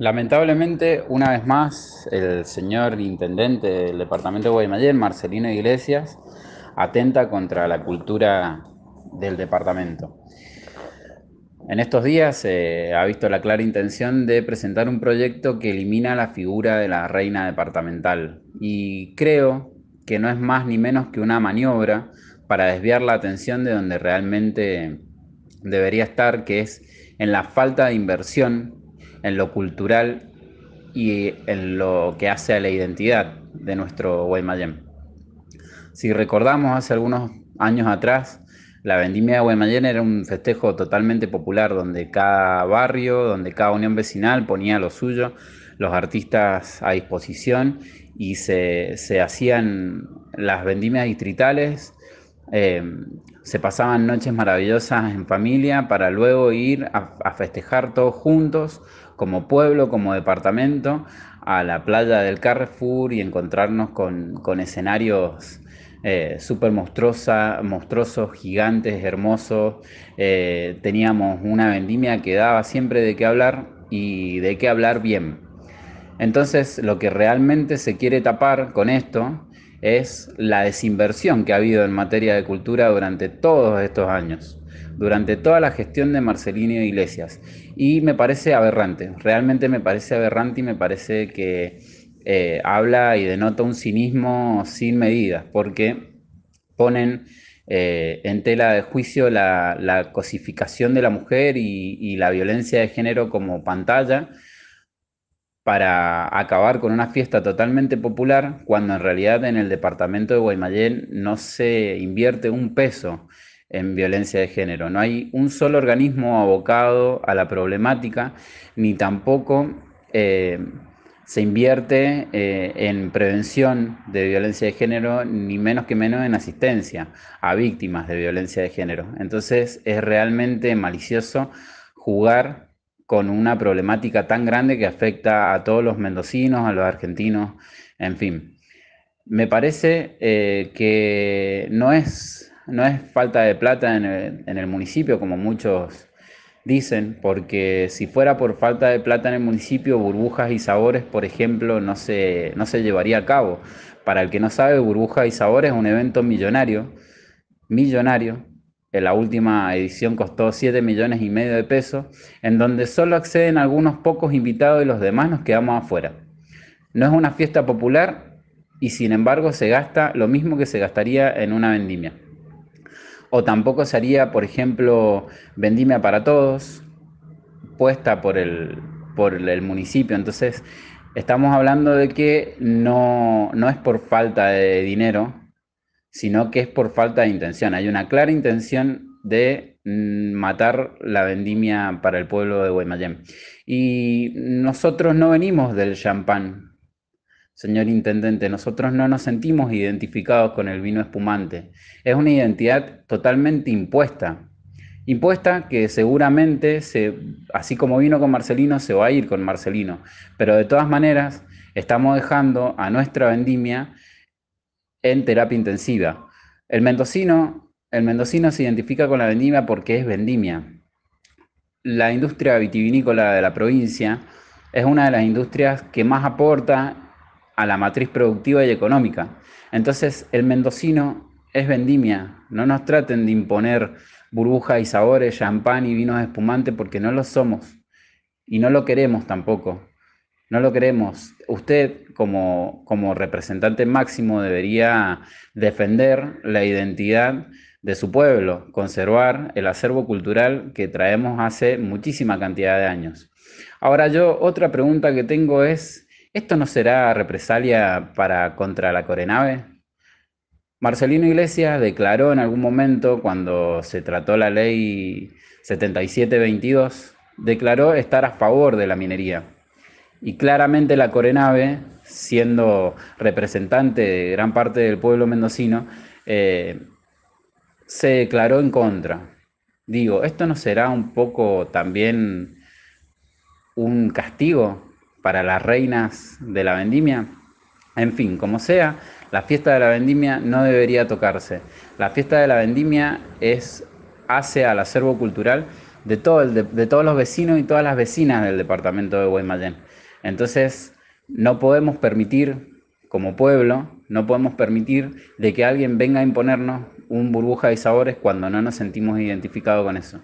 Lamentablemente, una vez más, el señor intendente del departamento de Guaymallén, Marcelino Iglesias, atenta contra la cultura del departamento. En estos días se eh, ha visto la clara intención de presentar un proyecto que elimina la figura de la reina departamental y creo que no es más ni menos que una maniobra para desviar la atención de donde realmente debería estar, que es en la falta de inversión en lo cultural y en lo que hace a la identidad de nuestro Guaymallén. Si recordamos hace algunos años atrás, la vendimia de Guaymallén era un festejo totalmente popular donde cada barrio, donde cada unión vecinal ponía lo suyo, los artistas a disposición y se, se hacían las vendimias distritales eh, se pasaban noches maravillosas en familia para luego ir a, festejar todos juntos, como pueblo, como departamento, a la playa del Carrefour y encontrarnos con, escenarios eh, súper monstruosos, gigantes, hermosos. Eh, teníamos una vendimia que daba siempre de qué hablar y de qué hablar bien. Entonces, lo que realmente se quiere tapar con esto es la desinversión que ha habido en materia de cultura durante todos estos años, durante toda la gestión de Marcelino Iglesias. Y me parece aberrante, realmente me parece aberrante y me parece que eh, habla y denota un cinismo sin medidas, porque ponen eh, en tela de juicio la, cosificación de la mujer y la violencia de género como pantalla para acabar con una fiesta totalmente popular cuando en realidad en el departamento de Guaymallén no se invierte un peso en violencia de género. No hay un solo organismo abocado a la problemática, ni tampoco eh, se invierte eh, en prevención de violencia de género, ni menos que menos en asistencia a víctimas de violencia de género. Entonces es realmente malicioso jugar con una problemática tan grande que afecta a todos los mendocinos, a los argentinos, en fin. Me parece eh, que no es, no es falta de plata en el, municipio, como muchos dicen, porque si fuera por falta de plata en el municipio, burbujas y sabores, por ejemplo, no se, no se llevaría a cabo. Para el que no sabe, burbujas y sabores es un evento millonario, millonario, la última edición costó 7 millones y medio de pesos, en donde solo acceden algunos pocos invitados y los demás nos quedamos afuera. No es una fiesta popular y sin embargo se gasta lo mismo que se gastaría en una vendimia. O tampoco se haría, por ejemplo, vendimia para todos, puesta por el, por el municipio. Entonces, estamos hablando de que no, no es por falta de dinero, sino que es por falta de intención. Hay una clara intención de mm, matar la vendimia para el pueblo de Guaymallén. Y nosotros no venimos del champán, señor intendente, nosotros no nos sentimos identificados con el vino espumante. Es una identidad totalmente impuesta. Impuesta que seguramente, así como vino con Marcelino, se va a ir con Marcelino. Pero de todas maneras, estamos dejando a nuestra vendimia en terapia intensiva. El mendocino, el mendocino se identifica con la vendimia porque es vendimia. La industria vitivinícola de la provincia es una de las industrias que más aporta a la matriz productiva y económica. Entonces, el mendocino es vendimia. No nos traten de imponer burbujas y sabores, champán y vinos espumantes porque no lo somos y no lo queremos tampoco no lo queremos. Usted, como, como representante máximo, debería defender la identidad de su pueblo, conservar el acervo cultural que traemos hace muchísima cantidad de años. Ahora yo otra pregunta que tengo es, ¿esto no será represalia para contra la Corenave? Marcelino Iglesias declaró en algún momento cuando se trató la ley 7722, declaró estar a favor de la minería. Y claramente la Corenave, siendo representante de gran parte del pueblo mendocino, eh, se declaró en contra. Digo, ¿esto no será un poco también un castigo para las reinas de la vendimia? En fin, como sea, la fiesta de la vendimia no debería tocarse. La fiesta de la vendimia es, hace al acervo cultural de, todo el de, de todos los vecinos y todas las vecinas del departamento de Guaymallén. Entonces, no podemos permitir, como pueblo, no podemos permitir de que alguien venga a imponernos un burbuja de sabores cuando no nos sentimos identificados con eso.